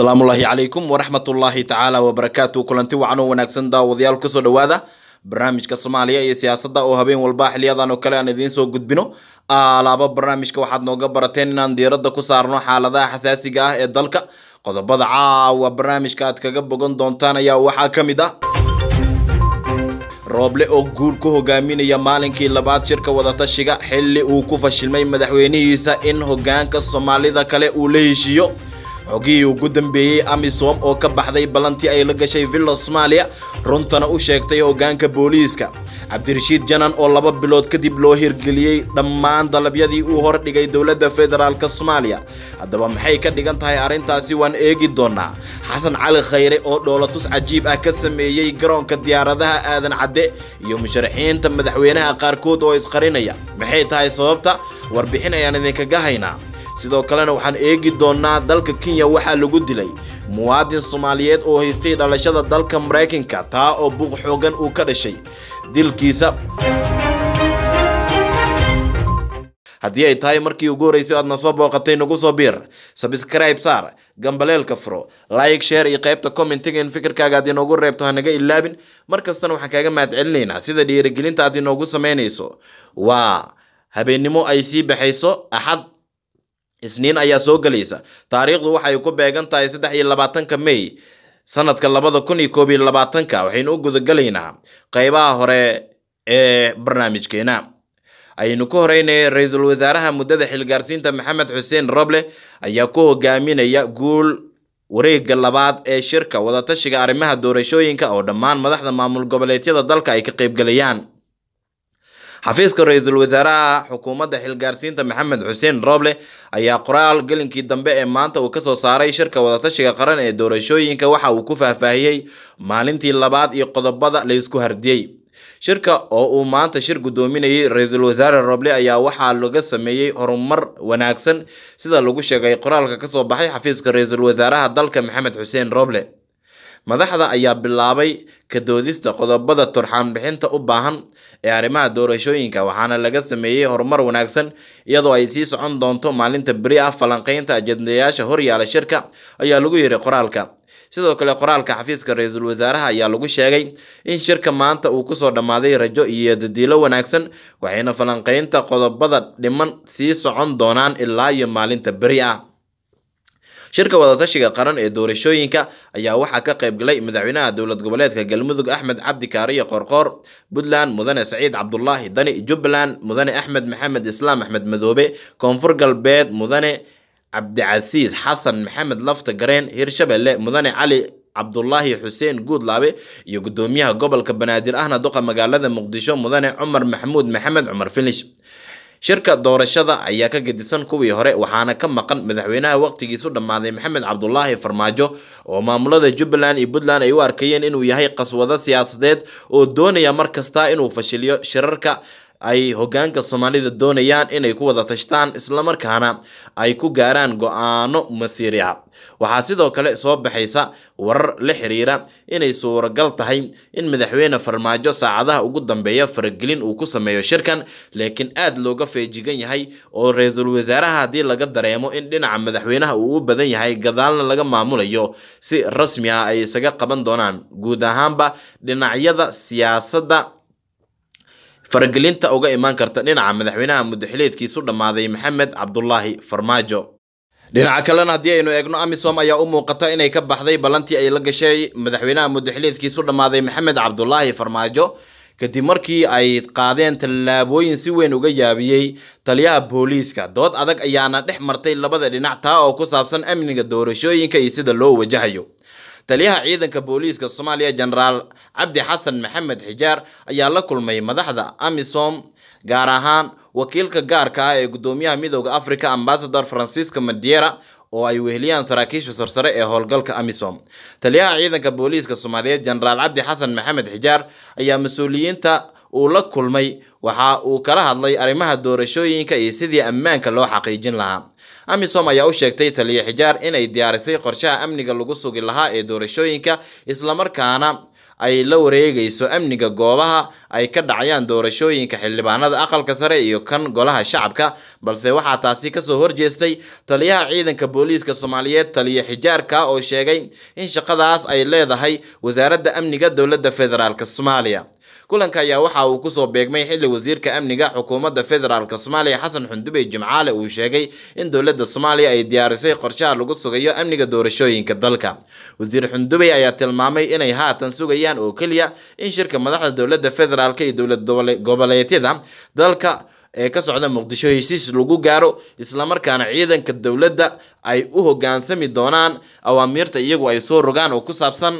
asalaamullaahi calaykum waraxmatullaahi tacaala wabarakaatu kulanti wacan oo wanaagsan daawadayaal kusoo dhawaada barnaamijka soomaaliya iyo siyaasadda oo habeen walba xiliyadan oo kale aan idiin soo gudbino alaaba barnaamijka waxaad nooga barateen inaan diiradda ku saarno xaaladaha xasaasiga ah ee dalka qodobada caawa barnaamijka aad kaga bogan doontaan ayaa waxaa ka mid ah rooble oo guur ku hogaaminaya maalinkii labaad shirka wadatashiga xilli uu ku fashilmay madaxweynihiisa in hoggaanka soomaalida kale uu la heshiiyo xogihii ugu dambeeyey amisom oo ka baxday ballantii ay la gashay villa somaaliya runtana u sheegtay hoggaanka booliiska cabdirashiid janan oo laba bilood kadib loo hirgeliyey dhammaan dalabyadii uu hordhigay dowladda federaalk soomaaliya haddaba maxay ka dhigan tahay arrintaasi waan eegi doonnaa xasan cali khayre oo dhoolatus cajiib ah ka sameeyey garoonka diyaaradaha aadan cadde iyo musharaxiinta madaxweynaha qaarkood oo isqarinaya maxay tahay sababta warbixin ayaan idinkaga haynaa sidoo kalena waxaan eegi doonaa dalka kenya waxaa lagu dilay muwaadin soomaaliyeed oo haystay dhalashada dalka maraykanka taa oo buuq xoogan uu ka dhashay dilkiisa haddii ay tahay markii ugu horreysay aadna soo booqatay nagu soo biir sabskraib saar gambaleelka furo like sheer iyo qaybta commentiga in fikirkaaga aad inoogu reebto hanaga ilaabin mar kastana waxaan kaaga mahad celinaynaa sida dhiirigelinta aad inoogu samaynayso waa habeennimo ay sii baxayso axad isniin ayaa soo galaysa taariikhdu waxay ku beegan tahay saddex iyo labaatanka may sanadka labada kun iyo koob iyo labaatanka waxaynu u gudagalaynaa qaybaha hore ee barnaamijkeena aynu ku horeynay ra-iisul wasaaraha muddada xilgaarsiinta maxamed xuseen roble ayaa ku hogaaminaya guul wareega labaad ee shirka wadatashiga arrimaha doorashooyinka oo dhammaan madaxda maamul goboleedyada dalka ay ka qeybgalayaan xafiiska ra-iisul wasaaraha xukuumadda xilgaarsiinta maxamed xuseen rooble ayaa qoraal gelinkii dambe ee maanta uu kasoo saaray shirka wadatashiga qaran ee doorashooyinka waxa uu ku faahfaahiyey maalintii labaad iyo qodobada laysku hardiyey shirka oo uu maanta shir guddoominayay ra-iisul wasaare roble ayaa waxaa laga sameeyey horumar wanaagsan sida lagu sheegay qoraalka kasoo baxay xafiiska ra-iisul wasaaraha dalka maxamed xuseen roble madaxda ayaa bilaabay kadoodista qodobada turxaanbixinta u baahan ee arrimaha doorashooyinka waxaana laga sameeyey horumar wanaagsan iyadoo ay sii socon doonto maalinta beri ah falanqaynta ajendayaasha horyaala shirka ayaa lagu yidhi qoraalka sidoo kale qoraalka xafiiska ra-iisul wasaaraha ayaa lagu sheegay in shirka maanta uu kusoo dhammaaday rajo iyo dadiilo wanaagsan waxayna falanqaynta qodobada dhiman sii socon doonaan ilaa iyo maalinta beri ah shirka wadatashiga qaran ee doorashooyinka ayaa waxaa ka qayb galay madaxweynaha dowlad goboleedka galmudug axmed cabdi kaariyo qorqoor puntland mudane saciid cabdulaahi dani jubbaland mudane axmed maxamed islaam axmed madoobe koonfur galbeed mudane cabdicasiis xasan maxamed lafta gareen hirshabelle mudane cali cabdulaahi xuseen guudlaabe iyo gudoomiyaha gobolka banaadir ahna duqa magaalada muqdisho mudane cumar maxamuud maxamed cumar finish shirka doorashada ayaa ka gedisan kuwii hore waxaana ka maqan madaxweynaha waqtigiisu dhammaaday maxamed cabdulaahi farmaajo oo maamulada jubbaland iyo puntland ay u arkayeen inuu yahay qaswado siyaasadeed oo doonaya mar kasta inuu fashiliyo shirarka ay hogaanka soomaalida doonayaan inay ku wada tashtaan islamarkaana ay ku gaaraan go-aano masiirica waxaa sidoo kale soo baxaysa warar la xiriira inay suuragal tahay in madaxweyne farmaajo saacadaha ugu dambeeya faragelin uu ku sameeyo shirkan laakiin aad looga feejigan yahay oo ra-iisul wasaaraha haddii laga dareemo in dhinaca madaxweynaha uu u badan yahay gadaalna laga maamulayo si rasmi ah ay isaga qaban doonaan guud ahaanba dhinacyada siyaasadda faragelinta uga imaan karta dhinaca madaxweynaha muddaxileedkiisu dhammaaday maxamed cabdulaahi farmaajo dhinaca kalena haddii aynu eegno amisom ayaa u muuqata inay ka baxday ballantii ay la gashay madaxweynaha muddaxileedkiisu dhammaaday maxamed cabdulaahi farmaajo kadib markii ay qaadeen tallaabooyin si weyn uga yaabiyey taliyaha booliiska dood adag ayaana dhex martay labada dhinac taa oo ku saabsan amniga doorashooyinka iyo sida loo wajahayo taliyaha ciidanka booliiska soomaaliya jenaraal cabdi xasan maxamed xijaar ayaa la kulmay madaxda amisom gaar ahaan wakiilka gaarka ah ee guddoomiyaha midooda africa ambasador francisco madiera oo ay weheliyaan saraakiisha sarsare ee howlgalka amisom taliyaha ciidanka booliiska soomaaliyeed jenaraal cabdi xasan maxamed xijaar ayaa mas-uuliyiinta uu la kulmay waxa uu kala hadlay arrimaha doorashooyinka iyo sidii ammaanka loo xaqiijin lahaa amisom ayaa u sheegtay taliye xijaar inay diyaarisay qorshaha amniga lagu sugi lahaa ee doorashooyinka islamarkaana ay la wareegayso amniga goobaha ay ka dhacayaan doorashooyinka xildhibaanada aqalka sare iyo kan golaha shacabka balse waxaa taasi kasoo horjeestay taliyaha ciidanka booliiska soomaaliyeed taliya xijaarka oo sheegay in shaqadaas ay leedahay wasaaradda amniga dowladda federaalk soomaaliya kulanka ayaa waxa uu kusoo beegmay xilli wasiirka amniga xukuumadda federaalk soomaaliya xasan xundubey jimcaale uu sheegay in dowladda soomaaliya ay diyaarisay qorshaha lagu sugayo amniga doorashooyinka dalka wasiir xundubey ayaa tilmaamay inay haatan sugayaan oo keliya in shirka madaxda dowladda federaalk iyo dowlad goboleedyada dalka ee ka socda muqdisho heshiis lagu gaaro islamarkaana ciidanka dowladda ay u hogaansami doonaan awaamiirta iyagu ay soo rogaan oo ku saabsan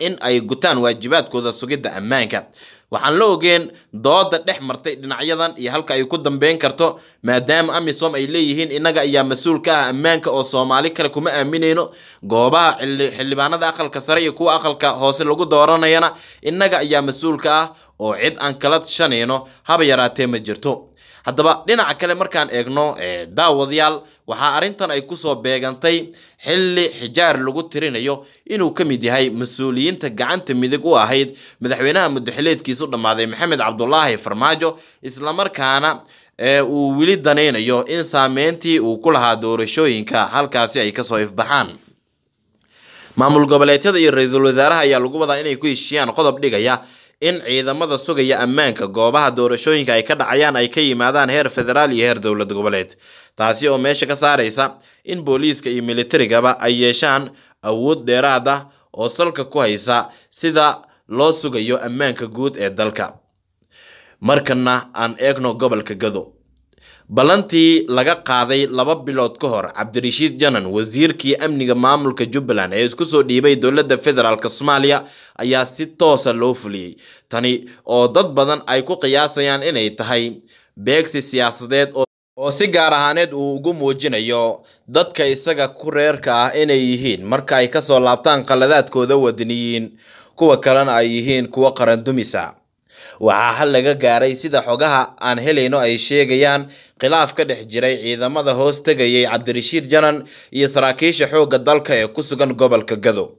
in ay gutaan waajibaadkooda sugidda ammaanka waxaan la ogeen dooda dhex martay dhinacyadan iyo halka ay ku dambeyn karto maadaama amisom ay leeyihiin innaga ayaa mas-uul ka ah ammaanka oo soomaali kale kuma aaminayno goobaha xildhibaanada aqalka sare iyo kuwa aqalka hoose lagu dooranayana innaga ayaa mas uulka ah oo cid aan kala shanayno haba yaraatee ma jirto haddaba dhinaca kale markaan eegno daawadayaal waxaa arrintan ay kusoo beegantay xilli xijaar lagu tirinayo inuu ka mid yahay mas-uuliyiinta gacanta midig u ahayd madaxweynaha muddexileedkiisu dhammaaday maxamed cabdulaahi farmaajo islamarkaana uu weli danaynayo in saameyntii uu ku lahaa doorashooyinka halkaasi ay kasoo ifbaxaan maamul goboleedyada iyo ra-iisul wasaaraha ayaa lagu wadaa inay ku heshiiyaan qodob dhigaya in ciidamada sugaya ammaanka goobaha doorashooyinka ay ka dhacayaan ay ka yimaadaan heer federaal iyo heer dowlad goboleed taasi oo meesha ka saaraysa in booliiska iyo militarigaba ay yeeshaan awood dheeraad ah oo salka ku haysa sida loo sugayo ammaanka guud ee dalka markana aan eegno gobolka gado ballantii laga qaaday laba bilood ka hor cabdirashiid janan wasiirkii amniga maamulka jubbaland ee isku soo dhiibay dowladda federaalk soomaaliya ayaa si toosa ah loo fuliyey tani oo dad badan ay ku qiyaasayaan inay tahay beegsi siyaasadeed oo si gaar ahaaneed uu ugu muujinayo dadka isaga ku reerka ah inay yihiin marka ay kasoo laabtaan qaladaadkooda wadaniyiin kuwa kalena ay yihiin kuwa qaran dumisa waxaa hal laga gaaray sida xogaha aan helayno ay sheegayaan khilaaf ka dhex jiray ciidamada hoos tegayay cabdirashiid janan iyo saraakiisha xoogga dalka ee ku sugan gobolka gado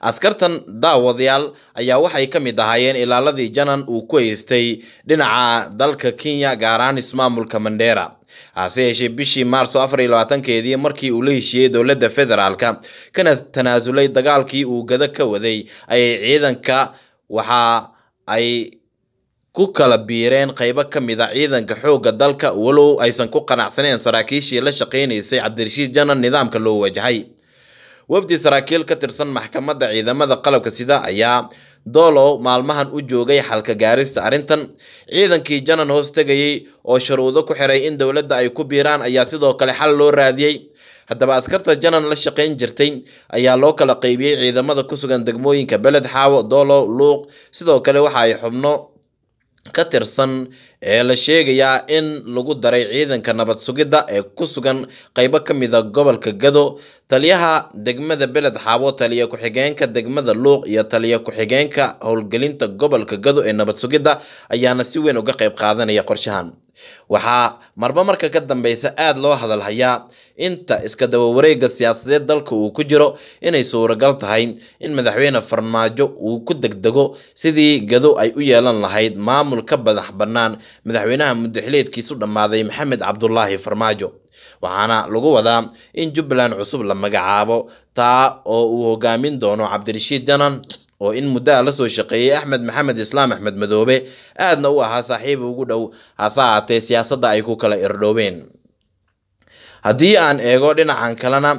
askartan daawadayaal ayaa waxay ka mid ahaayeen ilaaladii janan uu ku haystay dhinaca dalka kenya gaarahaan ismaamulka mandera hase yeeshee bishii maarso afar iyo labaatankeedii markii uu la heshiiyey dowladda federaalka kana tanaasulay dagaalkii uu gado ka waday ayay ciidanka waxaa ay ku kala biireen qaybo ka mid a ah ciidanka xoogga dalka walow aysan ku qanacsaneen saraakiishii la shaqaynaysay cabdirashiid janan nidaamka loo wajahay wafdi saraakiil ka tirsan maxkamadda ciidamada qalabka sida ayaa doolow maalmahan u joogay xalka gaarista arrintan ciidankii janan hoos tegayey oo sharuudo ku xiray in dowladda ay ku biiraan ayaa sidoo kale xal loo raadiyey haddaba askarta janan la shaqayn jirtay ayaa loo kala qaybiyey ciidamada ku sugan degmooyinka beled xaawo doolow luuq sidoo kale waxa ay xubno ka tirsan ee la sheegayaa in lagu daray ciidanka nabad sugidda ee ku sugan qaybo ka mid a ah gobolka gado taliyaha degmada beled xaabo taliya ku-xigeenka degmada luuq iyo taliya ku-xigeenka howlgelinta gobolka gado ee nabad sugidda ayaana si weyn uga qayb qaadanaya qorshahan waxaa marba marka ka dambeysa aada loo hadal hayaa inta iska dabawareega siyaasadeed dalka uu ku jiro inay suuragal tahay in madaxweyne farmaajo uu ku degdego sidii gado ay u yeelan lahayd maamul ka badax bannaan madaxweynaha muddexileedkiisu dhammaaday maxamed cabdulaahi farmaajo waxaana lagu wadaa in jubbaland cusub la magacaabo taa oo uu hogaamin doono cabdirashiid janan oo in muddo a la soo shaqeeyey axmed maxamed islaam axmed madoobe aadna u ahaa saaxiib ugu dhow hase ahaatee siyaasadda ay ku kala irdhoobeen haddii aan eego dhinacan kalena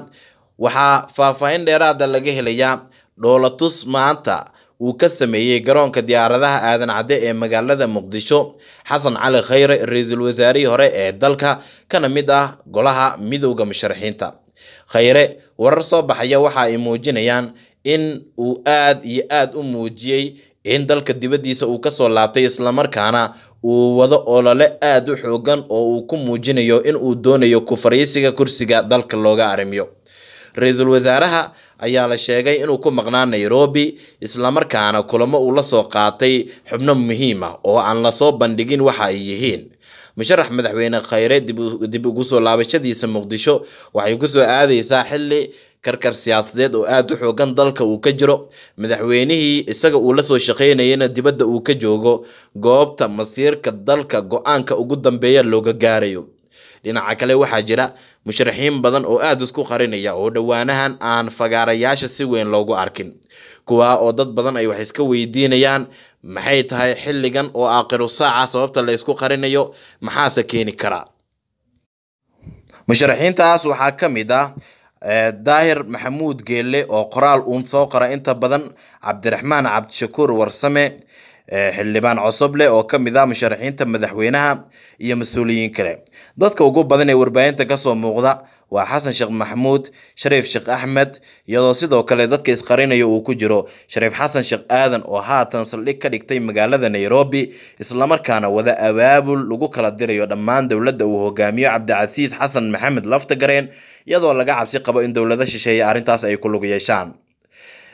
waxaa faahfaahin dheeraada ah laga helayaa dhoolatus maanta uu ka sameeyey garoonka diyaaradaha aadan cadde ee magaalada muqdisho xasan cali khayre ra-iisul wasaarihii hore ee dalka kana mid ah golaha midowda musharaxiinta khayre warar soo baxaya waxa ay muujinayaan in uu aad iyo aad u muujiyey in dalka dibaddiisa uu ka soo laabtay islamarkaana uu wado olole aad u xoogan oo uu ku muujinayo in uu doonayo ku faraysiga kursiga dalka looga arrimiyo ra-iisul wasaaraha ayaa la sheegay inuu ku maqnaa nairobi islamarkaana kulamo uu la soo qaatay xubno muhiim ah oo aan lasoo bandhigin waxa ay yihiin musharax madaxweyne khayre dib ugu soo laabashadiisa muqdisho waxay kusoo aadaysaa xili karkar siyaasadeed oo aada u xoogan dalka uu ka jiro madaxweynihii isaga uu lasoo shaqeynayana dibadda uu ka joogo goobta masiirka dalka go-aanka ugu dambeeya looga gaarayo dhinaca kale waxaa jira musharaxiin badan oo aada isku qarinaya oo dhowaanahan aan fagaarayaasha si weyn loogu arkin kuwa oo dad badan ay wax iska weydiinayaan maxay tahay xilligan oo aakhiru saaca sababta laysku qarinayo maxaase keeni karaa musharaxiintaas waxaa ka mid ah eh, daahir maxamuud geelle oo qoraal uun soo qora inta badan cabdiraxmaan cabdishakuur warsame xildhibaan cusub leh oo ka mid ah musharaxiinta madaxweynaha iyo mas-uuliyiin kale dadka ugu badan ee warbaahinta kasoo muuqda waa xasan sheekh maxamuud shariif sheekh axmed iyadoo sidoo kale dadka isqarinaya uu ku jiro shariif xasan sheekh aadan oo haatan saldhig ka dhigtay magaalada nairobi islamarkaana wada abaabul lagu kala dirayo dhammaan dowladda uu hogaamiyo cabdicasiis xasan maxamed laftagareen iyadoo laga cabsi qabo in dowlado shisheeye arrintaas ay ku lug yeeshaan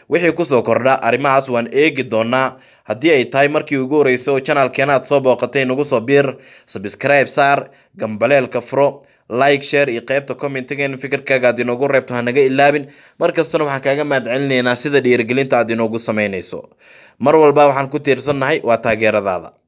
wixii kusoo kordha arrimahaas waan eegi doonaa haddii ay tahay markii ugu horeysa oo janalkeenaad soo booqatay nagu soo biir sabscribe saar gambaleelka furo like share iyo qaybta commentiga fikirkaaga aad inoogu reebto naga ilaabin mar kastana waxaan kaaga mahad celinaynaa sida dhiirigelinta aad inoogu sameynayso mar walba waxaan ku tiirsannahay waa taageeradaada